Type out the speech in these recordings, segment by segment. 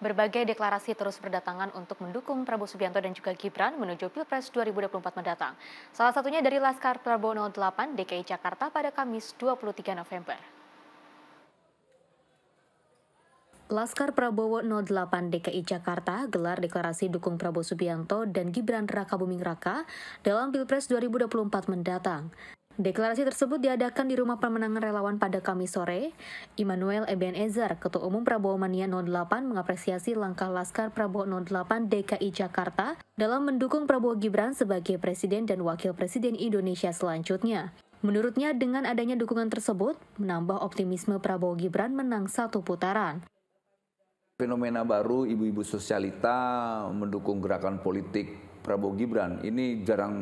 Berbagai deklarasi terus berdatangan untuk mendukung Prabowo Subianto dan juga Gibran menuju Pilpres 2024 mendatang. Salah satunya dari Laskar Prabowo 08 DKI Jakarta pada Kamis 23 November. Laskar Prabowo 08 DKI Jakarta gelar deklarasi dukung Prabowo Subianto dan Gibran Raka Buming Raka dalam Pilpres 2024 mendatang. Deklarasi tersebut diadakan di Rumah Pemenangan Relawan pada Kamis sore. Immanuel Ebenezer, Ketua Umum Prabowo Mania 08, mengapresiasi langkah Laskar Prabowo 08 DKI Jakarta dalam mendukung Prabowo Gibran sebagai Presiden dan Wakil Presiden Indonesia selanjutnya. Menurutnya, dengan adanya dukungan tersebut, menambah optimisme Prabowo Gibran menang satu putaran fenomena baru ibu-ibu sosialita mendukung gerakan politik Prabowo Gibran ini jarang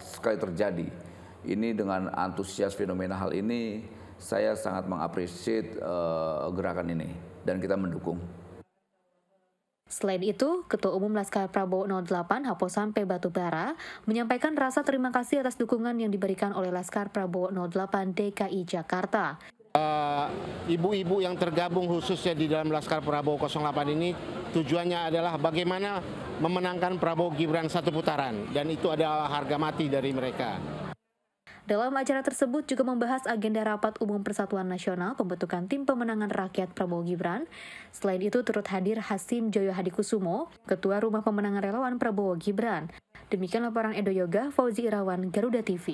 sekali terjadi ini dengan antusias fenomena hal ini saya sangat mengapresiasi uh, eh, gerakan ini dan kita mendukung. Selain itu, Ketua Umum Laskar Prabowo 08 Haposampe Batubara menyampaikan rasa terima kasih atas dukungan yang diberikan oleh Laskar Prabowo 08 DKI Jakarta. Eh, ibu-ibu uh, yang tergabung khususnya di dalam Laskar Prabowo 08 ini tujuannya adalah bagaimana memenangkan Prabowo Gibran satu putaran dan itu adalah harga mati dari mereka. Dalam acara tersebut juga membahas agenda rapat umum Persatuan Nasional pembentukan tim pemenangan rakyat Prabowo Gibran. Selain itu turut hadir Hasim Joyo Hadikusumo, Ketua Rumah Pemenangan Relawan Prabowo Gibran. Demikian laporan Edo Yoga, Fauzi Irawan, Garuda TV.